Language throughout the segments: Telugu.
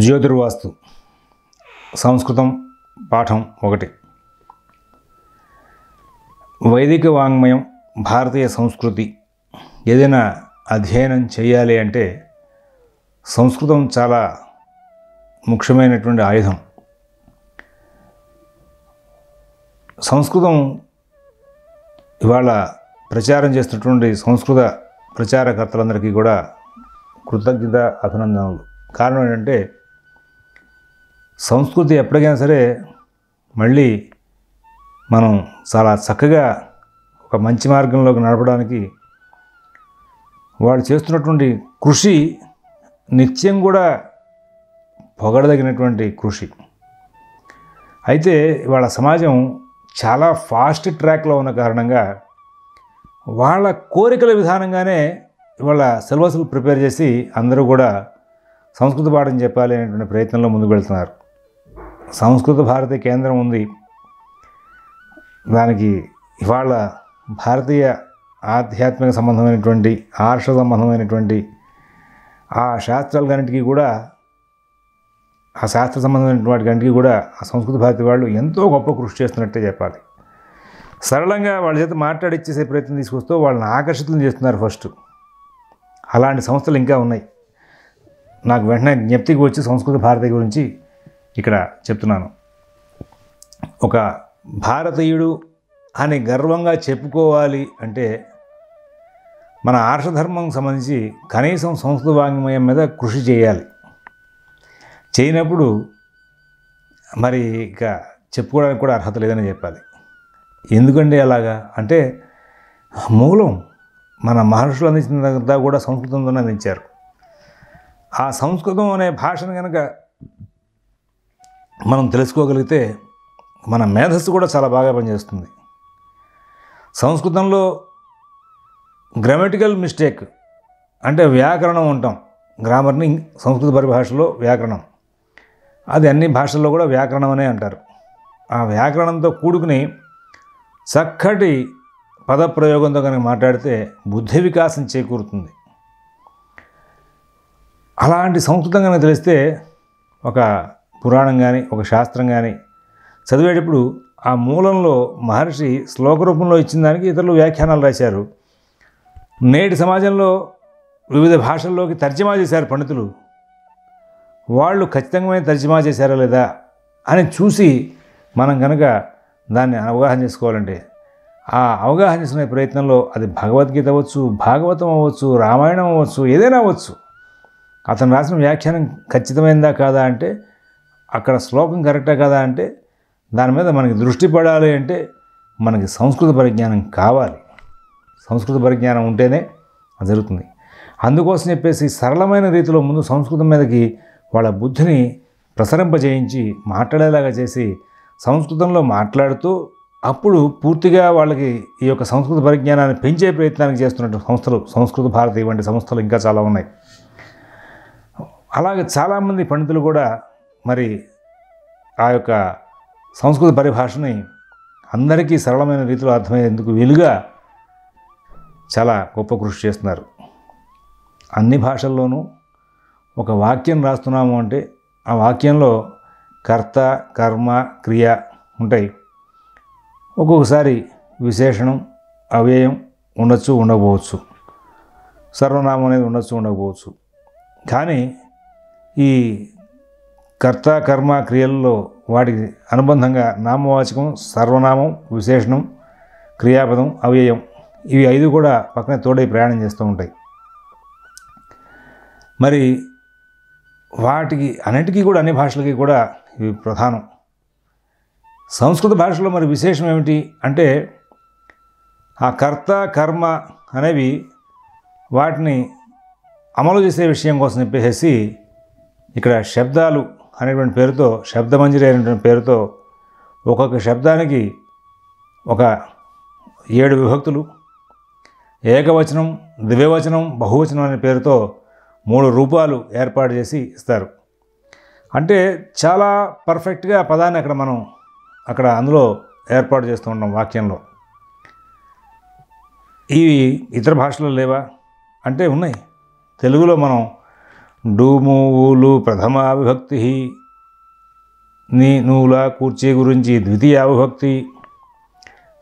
జ్యోతిర్వాస్తు సంస్కృతం పాఠం ఒకటి వైదిక వాంగ్మయం భారతీయ సంస్కృతి ఏదైనా అధ్యయనం చేయాలి అంటే సంస్కృతం చాలా ముఖ్యమైనటువంటి ఆయుధం సంస్కృతం ఇవాళ ప్రచారం చేస్తున్నటువంటి సంస్కృత ప్రచారకర్తలందరికీ కూడా కృతజ్ఞత అభినందనలు కారణం ఏంటంటే సంస్కృతి ఎప్పటికైనా సరే మళ్ళీ మనం చాలా చక్కగా ఒక మంచి మార్గంలోకి నడపడానికి వాళ్ళు చేస్తున్నటువంటి కృషి నిత్యం కూడా పొగడదగినటువంటి కృషి అయితే వాళ్ళ సమాజం చాలా ఫాస్ట్ ట్రాక్లో ఉన్న కారణంగా వాళ్ళ కోరికల విధానంగానే ఇవాళ సిలబస్లు ప్రిపేర్ చేసి అందరూ కూడా సంస్కృత పాఠం చెప్పాలి అనేటువంటి ప్రయత్నంలో ముందుకు వెళ్తున్నారు సంస్కృత భారతి కేంద్రం ఉంది దానికి ఇవాళ భారతీయ ఆధ్యాత్మిక సంబంధమైనటువంటి ఆర్ష సంబంధమైనటువంటి ఆ శాస్త్రాల కంటికి కూడా ఆ శాస్త్ర సంబంధమైన కంటికి కూడా ఆ సంస్కృత భారతి వాళ్ళు ఎంతో గొప్ప కృషి చేస్తున్నట్టే చెప్పాలి సరళంగా వాళ్ళ చేత మాట్లాడిచ్చేసే ప్రయత్నం తీసుకొస్తూ వాళ్ళని ఆకర్షితం చేస్తున్నారు ఫస్ట్ అలాంటి సంస్థలు ఇంకా ఉన్నాయి నాకు వెంటనే జ్ఞప్తికి వచ్చి సంస్కృత భారతి గురించి ఇక్కడ చెప్తున్నాను ఒక భారతీయుడు అని గర్వంగా చెప్పుకోవాలి అంటే మన ఆర్షధర్మం సంబంధించి కనీసం సంస్కృత వాంగ్మయం మీద కృషి చేయాలి చేయనప్పుడు మరి ఇక చెప్పుకోవడానికి కూడా అర్హత లేదని చెప్పాలి ఎందుకండి అలాగా అంటే మూలం మన మహర్షులు అందించినంతా కూడా సంస్కృతంతో అందించారు ఆ సంస్కృతం అనే భాషను కనుక మనం తెలుసుకోగలిగితే మన మేధస్సు కూడా చాలా బాగా పనిచేస్తుంది సంస్కృతంలో గ్రామటికల్ మిస్టేక్ అంటే వ్యాకరణం ఉంటాం గ్రామర్ని సంస్కృత పరిభాషలో వ్యాకరణం అది అన్ని భాషల్లో కూడా వ్యాకరణం అనే అంటారు ఆ వ్యాకరణంతో కూడుకుని చక్కటి పదప్రయోగంతో కనుక మాట్లాడితే బుద్ధి వికాసం చేకూరుతుంది అలాంటి సంస్కృతం కనుక తెలిస్తే ఒక పురాణం కానీ ఒక శాస్త్రం కానీ చదివేటప్పుడు ఆ మూలంలో మహర్షి శ్లోక రూపంలో ఇచ్చిన దానికి ఇతరులు వ్యాఖ్యానాలు రాశారు నేటి సమాజంలో వివిధ భాషల్లోకి తర్జమా చేశారు పండితులు వాళ్ళు ఖచ్చితంగా తర్జమా చేశారా లేదా అని చూసి మనం కనుక దాన్ని అవగాహన చేసుకోవాలంటే ఆ అవగాహన చేసిన ప్రయత్నంలో అది భగవద్గీత అవ్వచ్చు భాగవతం అవ్వచ్చు రామాయణం అవ్వచ్చు ఏదైనా అవ్వచ్చు అతను రాసిన వ్యాఖ్యానం ఖచ్చితమైందా కాదా అంటే అక్కడ శ్లోకం కరెక్టే కదా అంటే దాని మీద మనకి దృష్టి పడాలి అంటే మనకి సంస్కృత పరిజ్ఞానం కావాలి సంస్కృత పరిజ్ఞానం ఉంటేనే అది జరుగుతుంది అందుకోసం చెప్పేసి సరళమైన రీతిలో ముందు సంస్కృతం మీదకి వాళ్ళ బుద్ధిని ప్రసరింపజేయించి మాట్లాడేలాగా చేసి సంస్కృతంలో మాట్లాడుతూ అప్పుడు పూర్తిగా వాళ్ళకి ఈ యొక్క సంస్కృత పరిజ్ఞానాన్ని పెంచే ప్రయత్నానికి చేస్తున్న సంస్థలు సంస్కృత భారతి వంటి సంస్థలు ఇంకా చాలా ఉన్నాయి అలాగే చాలామంది పండితులు కూడా మరి ఆ యొక్క సంస్కృత పరిభాషని అందరికీ సరళమైన రీతిలో అర్థమయ్యేందుకు వీలుగా చాలా గొప్ప కృషి చేస్తున్నారు అన్ని భాషల్లోనూ ఒక వాక్యం రాస్తున్నాము అంటే ఆ వాక్యంలో కర్త కర్మ క్రియ ఉంటాయి ఒక్కొక్కసారి విశేషణం అవ్యయం ఉండొచ్చు ఉండకపోవచ్చు సర్వనామం అనేది ఉండొచ్చు ఉండకపోవచ్చు కానీ ఈ కర్త కర్మ క్రియల్లో వాటికి అనుబంధంగా నామవాచకం సర్వనామం విశేషణం క్రియాపదం అవ్యయం ఇవి ఐదు కూడా పక్కన తోడై ప్రయాణం చేస్తూ ఉంటాయి మరి వాటికి అన్నిటికీ కూడా అన్ని భాషలకి కూడా ఇవి ప్రధానం సంస్కృత భాషలో మరి విశేషం ఏమిటి అంటే ఆ కర్త కర్మ అనేవి వాటిని అమలు చేసే విషయం కోసం చెప్పేసి ఇక్కడ శబ్దాలు అనేటువంటి పేరుతో శబ్దమంజరి అనేటువంటి పేరుతో ఒక్కొక్క శబ్దానికి ఒక ఏడు విభక్తులు ఏకవచనం దివ్యవచనం బహువచనం అనే పేరుతో మూడు రూపాలు ఏర్పాటు చేసి ఇస్తారు అంటే చాలా పర్ఫెక్ట్గా పదాన్ని అక్కడ మనం అక్కడ అందులో ఏర్పాటు చేస్తూ ఉంటాం వాక్యంలో ఇవి ఇతర భాషలో లేవా అంటే ఉన్నాయి తెలుగులో మనం డూము ఊలు ప్రథమా నీ నూల కూర్చి గురించి ద్వితీయ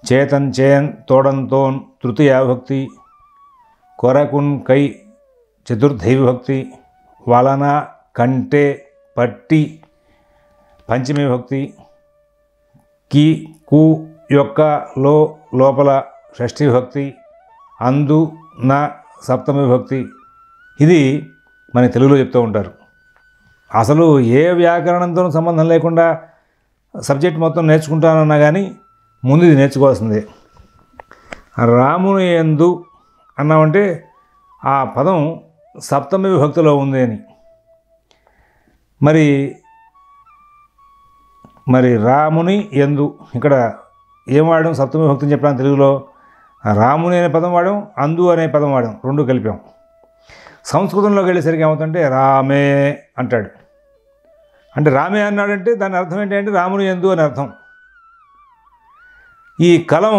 చేతన్ చేయన్ తోడంతోన్ తృతీయ కొరకున్ కై చతుర్థి విభక్తి వలన కంటే పట్టి పంచమి విభక్తి కి కు యొక్క లో లోపల షష్ఠి విభక్తి అందు నా సప్తమి విభక్తి ఇది మన తెలుగులో చెప్తూ ఉంటారు అసలు ఏ వ్యాకరణంతో సంబంధం లేకుండా సబ్జెక్ట్ మొత్తం నేర్చుకుంటానన్నా కానీ ముందు ఇది నేర్చుకోవాల్సిందే రాముని ఎందు అన్నామంటే ఆ పదం సప్తమి విభక్తిలో ఉంది అని మరి మరి రాముని ఎందు ఇక్కడ ఏం వాడడం సప్తమి విభక్తిని చెప్పాను తెలుగులో రాముని అనే పదం వాడడం అందు అనే పదం వాడడం రెండు కలిపాం సంస్కృతంలోకి వెళ్ళేసరికి ఏమవుతుంటే రామే అంటాడు అంటే రామే అన్నాడంటే దాని అర్థం ఏంటంటే రాముని ఎందు అని అర్థం ఈ కలం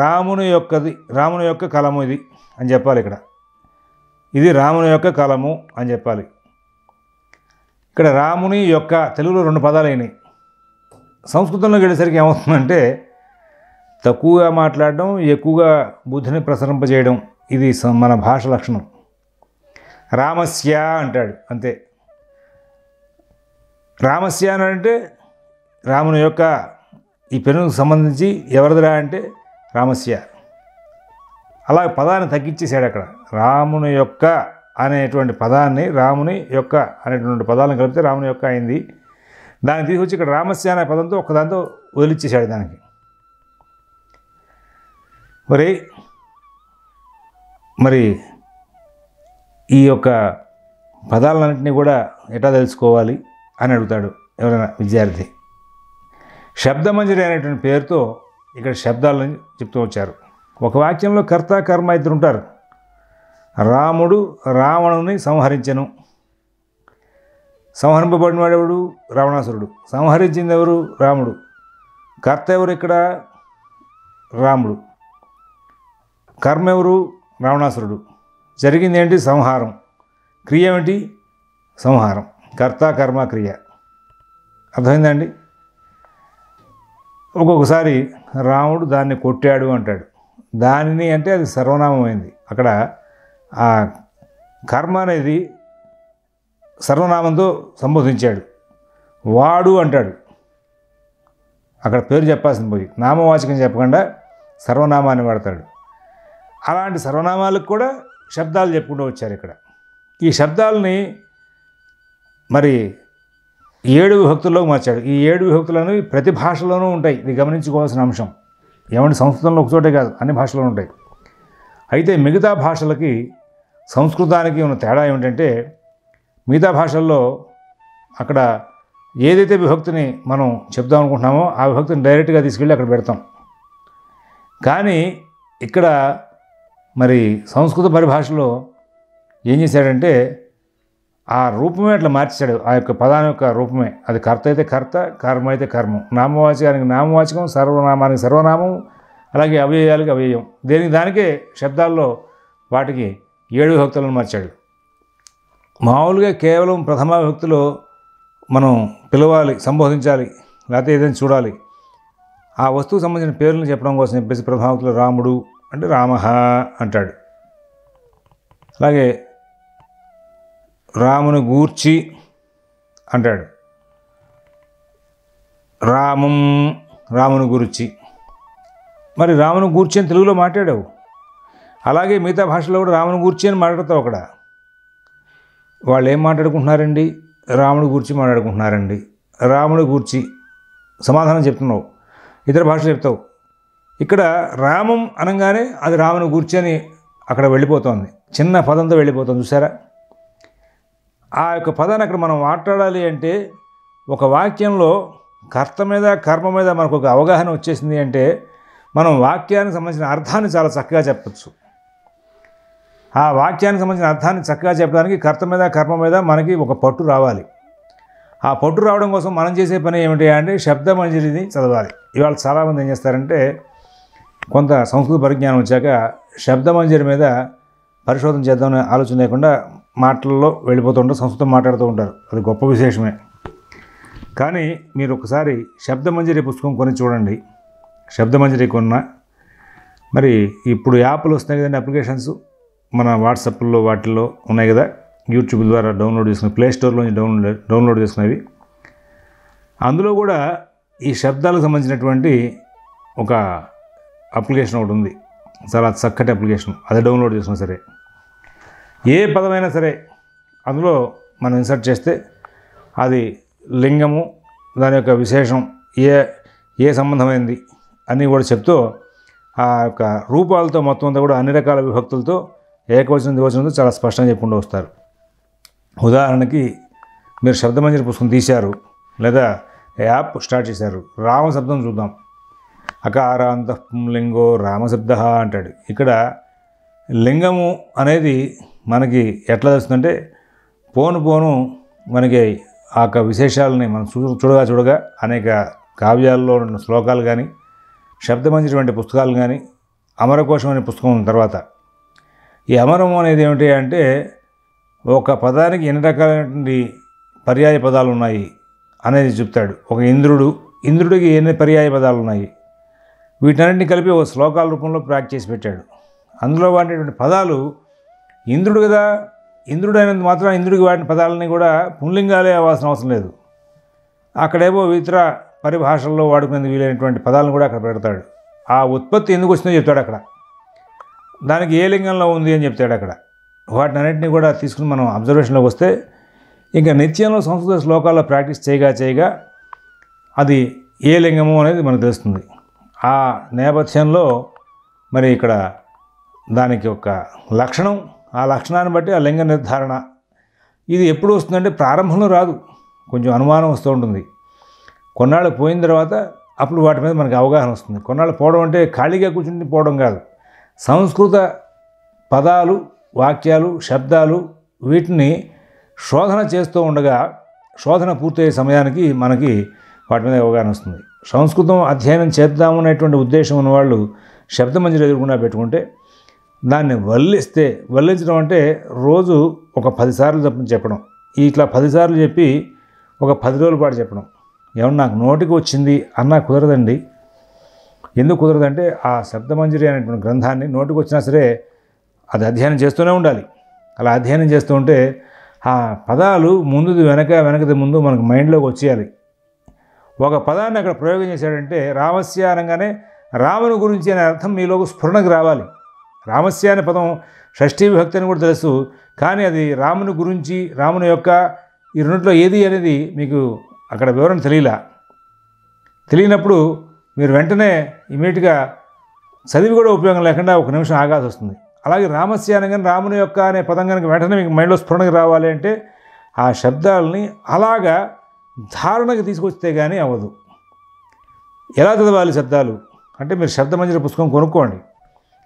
రాముని యొక్కది రాముని యొక్క కలము ఇది అని చెప్పాలి ఇక్కడ ఇది రాముని యొక్క కలము అని చెప్పాలి ఇక్కడ రాముని యొక్క తెలుగులో రెండు పదాలు అయినాయి సంస్కృతంలోకి వెళ్ళేసరికి ఏమవుతుందంటే తక్కువగా మాట్లాడడం ఎక్కువగా బుద్ధిని ప్రసరింపజేయడం ఇది మన భాష లక్షణం రామస్య అంటాడు అంతే రామస్య అని అంటే రాముని యొక్క ఈ పెనుకు సంబంధించి ఎవరిదిరా అంటే రామస్య అలా పదాన్ని తగ్గించేశాడు అక్కడ రాముని యొక్క అనేటువంటి పదాన్ని రాముని యొక్క అనేటువంటి పదాలను కలిపితే రాముని యొక్క అయింది దాన్ని తీసుకొచ్చి ఇక్కడ రామస్య అనే పదంతో ఒకదాంతో వదిలిచ్చేశాడు దానికి మరి మరి ఈ యొక్క పదాలన్నింటినీ కూడా ఎట్లా తెలుసుకోవాలి అని అడుగుతాడు ఎవరైనా విద్యార్థి శబ్దమంజరి అనేటువంటి పేరుతో ఇక్కడ శబ్దాలను చెప్తూ వచ్చారు ఒక వాక్యంలో కర్త కర్మ ఇద్దరు ఉంటారు రాముడు రావణుని సంహరించను వాడెవడు రావణాసురుడు సంహరించింది ఎవరు రాముడు కర్త ఎవరు ఇక్కడ రాముడు కర్మ ఎవరు రావణాసురుడు జరిగింది ఏంటి సంహారం క్రియ ఏమిటి సంహారం కర్త కర్మ క్రియ అర్థమైందండి ఒక్కొక్కసారి రాముడు దాన్ని కొట్టాడు అంటాడు దానిని అంటే అది సర్వనామమైంది అక్కడ ఆ కర్మ అనేది సర్వనామంతో సంబోధించాడు వాడు అంటాడు అక్కడ పేరు చెప్పాల్సింది పోయి నామవాచకం చెప్పకుండా సర్వనామాన్ని వాడతాడు అలాంటి సర్వనామాలకు కూడా శబ్దాలు చెప్పుకుంటూ వచ్చారు ఇక్కడ ఈ శబ్దాలని మరి ఏడు విభక్తుల్లోకి మార్చాడు ఈ ఏడు విభక్తులను ప్రతి భాషలోనూ ఉంటాయి ఇది గమనించుకోవాల్సిన అంశం ఏమంటే సంస్కృతంలో ఒకచోటే కాదు అన్ని భాషలో ఉంటాయి అయితే మిగతా భాషలకి సంస్కృతానికి ఉన్న తేడా ఏమిటంటే మిగతా భాషల్లో అక్కడ ఏదైతే విభక్తిని మనం చెప్దాం అనుకుంటున్నామో ఆ విభక్తిని డైరెక్ట్గా తీసుకెళ్ళి అక్కడ పెడతాం కానీ ఇక్కడ మరి సంస్కృత పరిభాషలో ఏం చేశాడంటే ఆ రూపమే అట్లా మార్చాడు ఆ యొక్క పదాన యొక్క రూపమే అది కర్త అయితే కర్త కర్మ అయితే కర్మం నామవాచకానికి నామవాచకం సర్వనామానికి సర్వనామం అలాగే అవ్యయాలకి అవ్యయం దేనికి దానికే శబ్దాల్లో వాటికి ఏడు విభక్తులను మార్చాడు మామూలుగా కేవలం ప్రథమ విభక్తులు మనం పిలవాలి సంబోధించాలి లేకపోతే ఏదైనా చూడాలి ఆ వస్తువుకు సంబంధించిన పేర్లను చెప్పడం కోసం చెప్పేసి ప్రథమ విభక్తిలో రాముడు అంటే రామ అంటాడు అలాగే రామును గూర్చి అంటాడు రామం రామును గురించి మరి రామును గూర్చి అని తెలుగులో మాట్లాడావు అలాగే మిగతా భాషలో కూడా రామును గూర్చి అని మాట్లాడతావు అక్కడ వాళ్ళు ఏం మాట్లాడుకుంటున్నారండి రాముడు గూర్చి మాట్లాడుకుంటున్నారండి రాముడు గూర్చి సమాధానం చెప్తున్నావు ఇతర భాషలు చెప్తావు ఇక్కడ రామం అనగానే అది రామును కూర్చొని అక్కడ వెళ్ళిపోతుంది చిన్న పదంతో వెళ్ళిపోతుంది చూసారా ఆ యొక్క పదాన్ని అక్కడ మనం మాట్లాడాలి అంటే ఒక వాక్యంలో కర్త మీద కర్మ మీద మనకు ఒక అవగాహన వచ్చేసింది అంటే మనం వాక్యానికి సంబంధించిన అర్థాన్ని చాలా చక్కగా చెప్పచ్చు ఆ వాక్యానికి సంబంధించిన అర్థాన్ని చక్కగా చెప్పడానికి కర్త మీద కర్మ మీద మనకి ఒక పట్టు రావాలి ఆ పట్టు రావడం కోసం మనం చేసే పని ఏమిటి అంటే శబ్దమంజలిని చదవాలి ఇవాళ చాలామంది ఏం చేస్తారంటే కొంత సంస్కృత పరిజ్ఞానం వచ్చాక శబ్దమంజరి మీద పరిశోధన చేద్దామనే ఆలోచన లేకుండా మాటల్లో వెళ్ళిపోతుంటారు సంస్కృతం మాట్లాడుతూ ఉంటారు అది గొప్ప విశేషమే కానీ మీరు ఒకసారి శబ్దమంజరి పుస్తకం కొని చూడండి శబ్దమంజరి కొన్న మరి ఇప్పుడు యాప్లు వస్తున్నాయి కదండి అప్లికేషన్స్ మన వాట్సాప్లో వాటిల్లో ఉన్నాయి కదా యూట్యూబ్ ద్వారా డౌన్లోడ్ చేసుకున్న ప్లే స్టోర్లోంచి డౌన్లోడ్ డౌన్లోడ్ చేసుకునేవి అందులో కూడా ఈ శబ్దాలకు సంబంధించినటువంటి ఒక అప్లికేషన్ ఒకటి ఉంది చాలా చక్కటి అప్లికేషన్ అది డౌన్లోడ్ చేసినా సరే ఏ పదమైనా సరే అందులో మనం ఇన్సర్ట్ చేస్తే అది లింగము దాని యొక్క విశేషం ఏ ఏ సంబంధమైంది అని కూడా చెప్తూ ఆ యొక్క రూపాలతో మొత్తం అంతా కూడా అన్ని రకాల విభక్తులతో ఏకవచనం ద్వివచనంతో చాలా స్పష్టంగా చెప్పుకుంటూ వస్తారు ఉదాహరణకి మీరు శబ్దమంజరి పుస్తకం తీశారు లేదా యాప్ స్టార్ట్ చేశారు రామశబ్దం శబ్దం చూద్దాం అకారాంత లింగో రామశబ్ద అంటాడు ఇక్కడ లింగము అనేది మనకి ఎట్లా తెలుస్తుందంటే పోను పోను మనకి ఆ యొక్క విశేషాలని మనం చూ చూడగా చూడగా అనేక కావ్యాల్లో ఉన్న శ్లోకాలు కానీ శబ్దమంచినటువంటి పుస్తకాలు కానీ అమరకోశం అనే పుస్తకం తర్వాత ఈ అమరము అనేది ఏమిటి అంటే ఒక పదానికి ఎన్ని రకాలైనటువంటి పర్యాయ పదాలు ఉన్నాయి అనేది చెప్తాడు ఒక ఇంద్రుడు ఇంద్రుడికి ఎన్ని పర్యాయ పదాలు ఉన్నాయి వీటన్నింటిని కలిపి ఓ శ్లోకాల రూపంలో ప్యాక్ చేసి పెట్టాడు అందులో వాడినటువంటి పదాలు ఇంద్రుడు కదా ఇంద్రుడు మాత్రం ఇంద్రుడికి వాడిన పదాలని కూడా పుణ్లింగాలే అవ్వాల్సిన అవసరం లేదు అక్కడేమో ఇతర పరిభాషల్లో వాడుకునేందుకు వీలైనటువంటి పదాలను కూడా అక్కడ పెడతాడు ఆ ఉత్పత్తి ఎందుకు వచ్చిందో చెప్తాడు అక్కడ దానికి ఏ లింగంలో ఉంది అని చెప్తాడు అక్కడ వాటిని అన్నింటినీ కూడా తీసుకుని మనం అబ్జర్వేషన్లోకి వస్తే ఇంకా నిత్యంలో సంస్కృత శ్లోకాల్లో ప్రాక్టీస్ చేయగా చేయగా అది ఏ లింగము అనేది మనకు తెలుస్తుంది ఆ నేపథ్యంలో మరి ఇక్కడ దానికి ఒక లక్షణం ఆ లక్షణాన్ని బట్టి ఆ లింగ నిర్ధారణ ఇది ఎప్పుడు వస్తుందంటే ప్రారంభంలో రాదు కొంచెం అనుమానం వస్తూ ఉంటుంది కొన్నాళ్ళు పోయిన తర్వాత అప్పుడు వాటి మీద మనకి అవగాహన వస్తుంది కొన్నాళ్ళు పోవడం అంటే ఖాళీగా కూర్చుని పోవడం కాదు సంస్కృత పదాలు వాక్యాలు శబ్దాలు వీటిని శోధన చేస్తూ ఉండగా శోధన పూర్తయ్యే సమయానికి మనకి వాటి మీద అవగాహన వస్తుంది సంస్కృతం అధ్యయనం చేద్దామనేటువంటి ఉద్దేశం ఉన్నవాళ్ళు శబ్దమంజరి ఎదురుకుండా పెట్టుకుంటే దాన్ని వల్లిస్తే వల్లించడం అంటే రోజు ఒక పదిసార్లు తప్పని చెప్పడం ఇట్లా పదిసార్లు చెప్పి ఒక పది రోజుల పాటు చెప్పడం ఏమన్నా నాకు నోటికి వచ్చింది అన్నా కుదరదండి ఎందుకు కుదరదంటే ఆ శబ్దమంజరి అనేటువంటి గ్రంథాన్ని నోటికి వచ్చినా సరే అది అధ్యయనం చేస్తూనే ఉండాలి అలా అధ్యయనం చేస్తూ ఉంటే ఆ పదాలు ముందుది వెనక వెనకది ముందు మనకు మైండ్లోకి వచ్చేయాలి ఒక పదాన్ని అక్కడ ప్రయోగం చేశాడంటే రామస్య అనగానే రాముని గురించి అనే అర్థం మీలోకి స్ఫురణకు రావాలి రామస్య అనే పదం షష్ఠి విభక్తి అని కూడా తెలుసు కానీ అది రాముని గురించి రాముని యొక్క ఈ రెండిట్లో ఏది అనేది మీకు అక్కడ వివరణ తెలియలా తెలియనప్పుడు మీరు వెంటనే ఇమీడియట్గా చదివి కూడా ఉపయోగం లేకుండా ఒక నిమిషం ఆగాల్సి వస్తుంది అలాగే రామస్య అనగానే రాముని యొక్క అనే పదం కనుక వెంటనే మీకు మైండ్లో స్ఫురణకు రావాలి అంటే ఆ శబ్దాలని అలాగా ధారణకు తీసుకొస్తే కానీ అవ్వదు ఎలా చదవాలి శబ్దాలు అంటే మీరు శబ్దమంజర పుస్తకం కొనుక్కోండి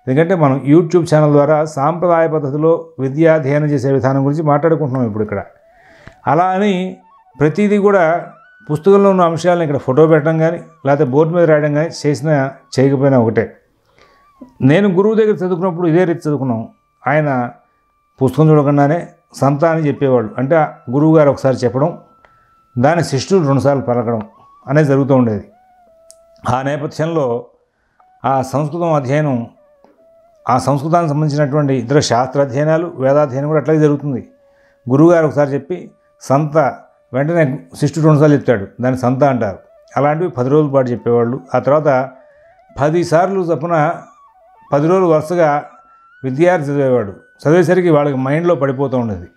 ఎందుకంటే మనం యూట్యూబ్ ఛానల్ ద్వారా సాంప్రదాయ పద్ధతిలో విద్యాధ్యయనం చేసే విధానం గురించి మాట్లాడుకుంటున్నాం ఇప్పుడు ఇక్కడ అలా అని ప్రతిదీ కూడా పుస్తకంలో ఉన్న అంశాలను ఇక్కడ ఫోటో పెట్టడం కానీ లేకపోతే బోర్డు మీద రాయడం కానీ చేసిన చేయకపోయినా ఒకటే నేను గురువు దగ్గర చదువుకున్నప్పుడు ఇదే రీతి చదువుకున్నాం ఆయన పుస్తకం చూడకుండానే సంతా అని చెప్పేవాళ్ళు అంటే గురువు గారు ఒకసారి చెప్పడం దాని శిష్యులు రెండుసార్లు పలకడం అనేది జరుగుతూ ఉండేది ఆ నేపథ్యంలో ఆ సంస్కృతం అధ్యయనం ఆ సంస్కృతానికి సంబంధించినటువంటి ఇతర శాస్త్ర అధ్యయనాలు వేదాధ్యయనం కూడా అట్లాగే జరుగుతుంది గురువుగారు ఒకసారి చెప్పి సంత వెంటనే శిష్యుడు రెండుసార్లు చెప్తాడు దాన్ని సంత అంటారు అలాంటివి పది రోజుల పాటు చెప్పేవాళ్ళు ఆ తర్వాత పదిసార్లు చప్పున పది రోజులు వరుసగా విద్యార్థి చదివేవాడు చదివేసరికి వాళ్ళకి మైండ్లో పడిపోతూ ఉండేది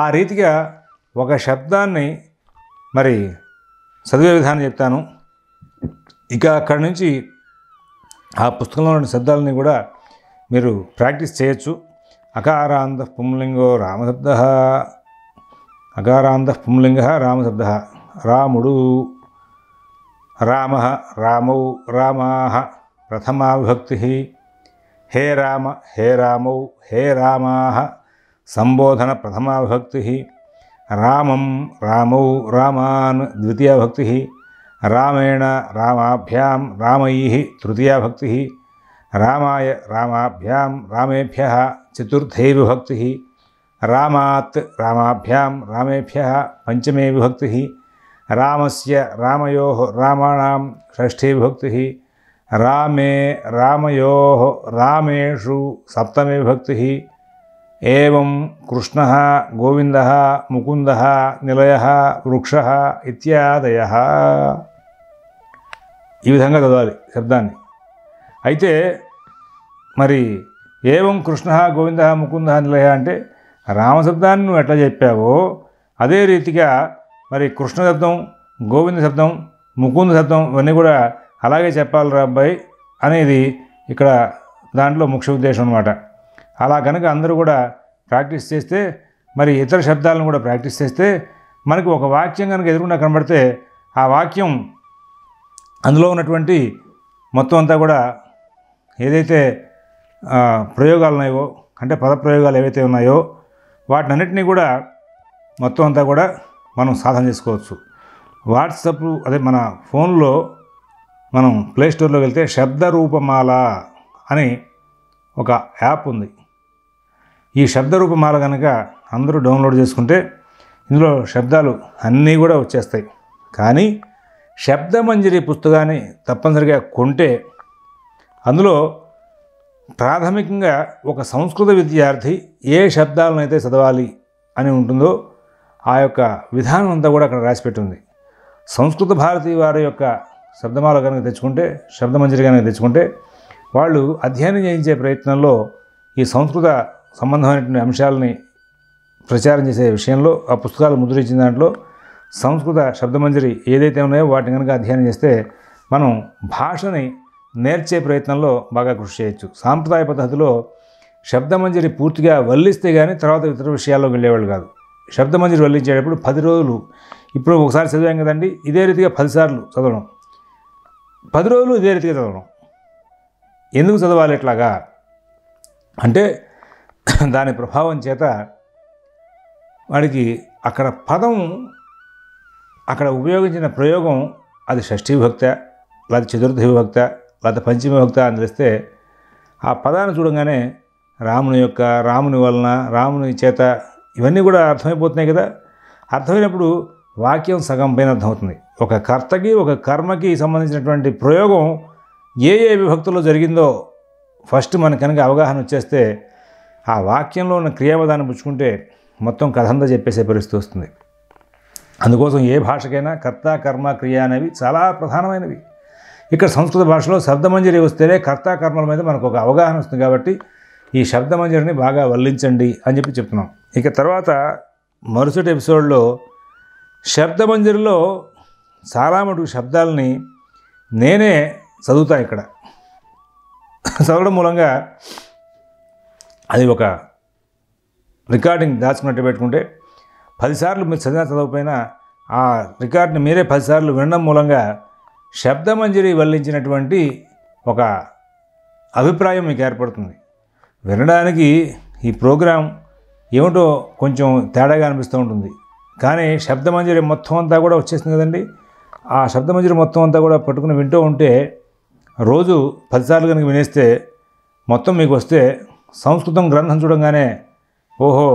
ఆ రీతిగా ఒక శబ్దాన్ని మరి చదివే విధానం చెప్తాను ఇక అక్కడి నుంచి ఆ పుస్తకంలోని శబ్దాలని కూడా మీరు ప్రాక్టీస్ చేయొచ్చు అకారాంధ పుంలింగో రామశబ్ద అకారాంధ పుంలింగ రామశబ్ద రాముడు రామ రామౌ రామా ప్రథమా విభక్తి హే రామ హే రామౌ హే రామా సంబోధన ప్రథమా విభక్తి रामं रामौ रामान् द्वितीया भक्तिः रामेण रामाभ्यां रामैः तृतीया भक्तिः रामाय रामाभ्यां रामेभ्यः चतुर्थे विभक्तिः रामात् रामाभ्यां रामेभ्यः पञ्चमे विभक्तिः रामस्य रामयोः रामाणां षष्ठी विभक्तिः रामे रामयोः रामेषु सप्तमे विभक्तिः ఏం కృష్ణ గోవింద ముకుంద నిలయ వృక్ష ఇత్యాదయ ఈ విధంగా చదవాలి శబ్దాన్ని అయితే మరి ఏం కృష్ణ గోవింద ముకుంద నిలయ అంటే రామశబ్దాన్ని నువ్వు ఎట్లా చెప్పావో అదే రీతిగా మరి కృష్ణ శబ్దం గోవింద శబ్దం ముకుంద శబ్దం ఇవన్నీ కూడా అలాగే చెప్పాలి రా అబ్బాయి అనేది ఇక్కడ దాంట్లో ముఖ్య ఉద్దేశం అనమాట అలా కనుక అందరూ కూడా ప్రాక్టీస్ చేస్తే మరి ఇతర శబ్దాలను కూడా ప్రాక్టీస్ చేస్తే మనకు ఒక వాక్యం కనుక ఎదురుకుండా కనబడితే ఆ వాక్యం అందులో ఉన్నటువంటి మొత్తం అంతా కూడా ఏదైతే ప్రయోగాలు ఉన్నాయో అంటే పదప్రయోగాలు ఏవైతే ఉన్నాయో వాటినన్నింటినీ కూడా మొత్తం అంతా కూడా మనం సాధన చేసుకోవచ్చు వాట్సప్ అదే మన ఫోన్లో మనం ప్లేస్టోర్లోకి వెళ్తే శబ్ద రూపమాల అని ఒక యాప్ ఉంది ఈ శబ్దరూపమాల కనుక అందరూ డౌన్లోడ్ చేసుకుంటే ఇందులో శబ్దాలు అన్నీ కూడా వచ్చేస్తాయి కానీ శబ్దమంజరి పుస్తకాన్ని తప్పనిసరిగా కొంటే అందులో ప్రాథమికంగా ఒక సంస్కృత విద్యార్థి ఏ శబ్దాలనైతే చదవాలి అని ఉంటుందో ఆ యొక్క విధానం అంతా కూడా అక్కడ రాసిపెట్టింది సంస్కృత భారతి వారి యొక్క శబ్దమాల కనుక తెచ్చుకుంటే శబ్దమంజరి కనుక తెచ్చుకుంటే వాళ్ళు అధ్యయనం చేయించే ప్రయత్నంలో ఈ సంస్కృత సంబంధమైనటువంటి అంశాలని ప్రచారం చేసే విషయంలో ఆ పుస్తకాలు ముద్రించిన దాంట్లో సంస్కృత శబ్దమంజరి ఏదైతే ఉన్నాయో వాటిని కనుక అధ్యయనం చేస్తే మనం భాషని నేర్చే ప్రయత్నంలో బాగా కృషి చేయొచ్చు సాంప్రదాయ పద్ధతిలో శబ్దమంజరి పూర్తిగా వల్లిస్తే కానీ తర్వాత ఇతర విషయాల్లో వెళ్ళేవాళ్ళు కాదు శబ్దమంజరి వల్లించేటప్పుడు పది రోజులు ఇప్పుడు ఒకసారి చదివాం కదండి ఇదే రీతిగా పదిసార్లు చదవడం పది రోజులు ఇదే రీతిగా చదవడం ఎందుకు చదవాలి ఇట్లాగా అంటే దాని ప్రభావం చేత వాడికి అక్కడ పదం అక్కడ ఉపయోగించిన ప్రయోగం అది భక్త లేదా భక్త లేదా భక్త అని తెలిస్తే ఆ పదాన్ని చూడంగానే రాముని యొక్క రాముని వలన రాముని చేత ఇవన్నీ కూడా అర్థమైపోతున్నాయి కదా అర్థమైనప్పుడు వాక్యం సగం పైన అర్థమవుతుంది ఒక కర్తకి ఒక కర్మకి సంబంధించినటువంటి ప్రయోగం ఏ ఏ విభక్తుల్లో జరిగిందో ఫస్ట్ మనకు కనుక అవగాహన వచ్చేస్తే ఆ వాక్యంలో ఉన్న క్రియాపదాన్ని పుచ్చుకుంటే మొత్తం కథంతా చెప్పేసే పరిస్థితి వస్తుంది అందుకోసం ఏ భాషకైనా కర్త కర్మ క్రియ అనేవి చాలా ప్రధానమైనవి ఇక్కడ సంస్కృత భాషలో శబ్దమంజరి వస్తేనే కర్త కర్మల మీద మనకు ఒక అవగాహన వస్తుంది కాబట్టి ఈ శబ్దమంజరిని బాగా వల్లించండి అని చెప్పి చెప్తున్నాం ఇక తర్వాత మరుసటి ఎపిసోడ్లో శబ్దమంజరిలో చాలా మటుకు శబ్దాలని నేనే చదువుతా ఇక్కడ చదవడం మూలంగా అది ఒక రికార్డింగ్ దాచుకున్నట్టు పెట్టుకుంటే పదిసార్లు మీరు చదివిన చదవకపోయిన ఆ రికార్డుని మీరే పదిసార్లు వినడం మూలంగా శబ్దమంజరి వల్లించినటువంటి ఒక అభిప్రాయం మీకు ఏర్పడుతుంది వినడానికి ఈ ప్రోగ్రాం ఏమిటో కొంచెం తేడాగా అనిపిస్తూ ఉంటుంది కానీ శబ్దమంజరి మొత్తం అంతా కూడా వచ్చేసింది కదండి ఆ శబ్దమంజరి మొత్తం అంతా కూడా పట్టుకుని వింటూ ఉంటే రోజు పదిసార్లు కనుక వినేస్తే మొత్తం మీకు వస్తే సంస్కృతం గ్రంథం చూడంగానే ఓహో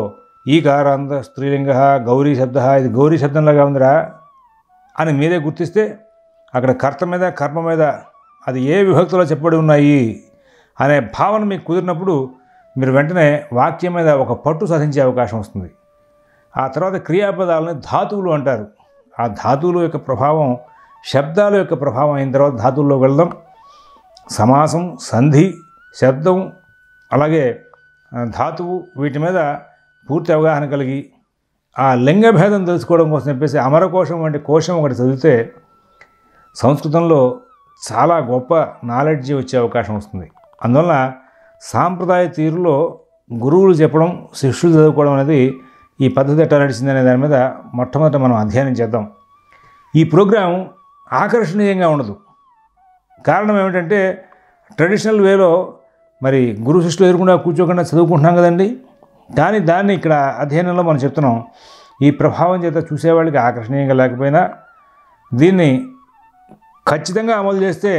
ఈ కారాంత స్త్రీలింగ గౌరీ శబ్ద ఇది గౌరీ శబ్దంలాగా ఉందిరా అని మీరే గుర్తిస్తే అక్కడ కర్త మీద కర్మ మీద అది ఏ విభక్తిలో చెప్పబడి ఉన్నాయి అనే భావన మీకు కుదిరినప్పుడు మీరు వెంటనే వాక్యం మీద ఒక పట్టు సాధించే అవకాశం వస్తుంది ఆ తర్వాత క్రియాపదాలని ధాతువులు అంటారు ఆ ధాతువుల యొక్క ప్రభావం శబ్దాల యొక్క ప్రభావం అయిన తర్వాత ధాతువుల్లో వెళ్దాం సమాసం సంధి శబ్దం అలాగే ధాతువు వీటి మీద పూర్తి అవగాహన కలిగి ఆ లింగభేదం తెలుసుకోవడం కోసం చెప్పేసి అమరకోశం వంటి కోశం ఒకటి చదివితే సంస్కృతంలో చాలా గొప్ప నాలెడ్జి వచ్చే అవకాశం వస్తుంది అందువల్ల సాంప్రదాయ తీరులో గురువులు చెప్పడం శిష్యులు చదువుకోవడం అనేది ఈ పద్ధతి ఎట్లా అనే దాని మీద మొట్టమొదట మనం అధ్యయనం చేద్దాం ఈ ప్రోగ్రాం ఆకర్షణీయంగా ఉండదు కారణం ఏమిటంటే ట్రెడిషనల్ వేలో మరి గురు శిష్యులు ఎదురుకుండా కూర్చోకుండా చదువుకుంటున్నాం కదండి దాని దాన్ని ఇక్కడ అధ్యయనంలో మనం చెప్తున్నాం ఈ ప్రభావం చేత చూసేవాళ్ళకి ఆకర్షణీయంగా లేకపోయినా దీన్ని ఖచ్చితంగా అమలు చేస్తే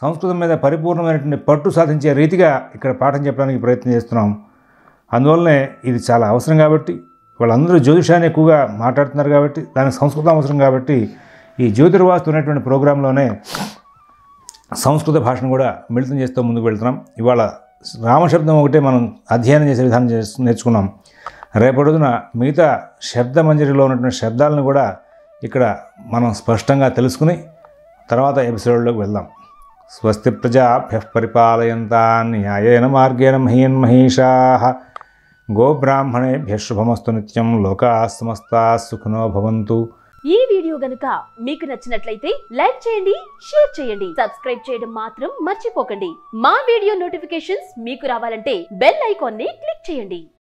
సంస్కృతం మీద పరిపూర్ణమైనటువంటి పట్టు సాధించే రీతిగా ఇక్కడ పాఠం చెప్పడానికి ప్రయత్నం చేస్తున్నాం అందువల్లనే ఇది చాలా అవసరం కాబట్టి వాళ్ళందరూ జ్యోతిషాన్ని ఎక్కువగా మాట్లాడుతున్నారు కాబట్టి దానికి సంస్కృతం అవసరం కాబట్టి ఈ జ్యోతిర్వాస్తు ఉన్నటువంటి ప్రోగ్రాంలోనే సంస్కృత భాషను కూడా మిళితం చేస్తూ ముందుకు వెళ్తున్నాం ఇవాళ రామశబ్దం ఒకటే మనం అధ్యయనం చేసే విధానం నేర్చుకున్నాం రోజున మిగతా శబ్ద మంజరిలో ఉన్నటువంటి శబ్దాలను కూడా ఇక్కడ మనం స్పష్టంగా తెలుసుకుని తర్వాత ఎపిసోడ్లోకి వెళ్దాం స్వస్తి ప్రజాభ్య పరిపాలయంతా న్యాయేన మార్గేణ మహీన్ మహిషా గోబ్రాహ్మణేభ్య శుభమస్తు నిత్యం లోకా సమస్తా సుఖినో భవంతు ఈ వీడియో గనుక మీకు నచ్చినట్లయితే లైక్ చేయండి షేర్ చేయండి సబ్స్క్రైబ్ చేయడం మాత్రం మర్చిపోకండి మా వీడియో నోటిఫికేషన్స్ మీకు రావాలంటే బెల్ ఐకాన్ ని క్లిక్ చేయండి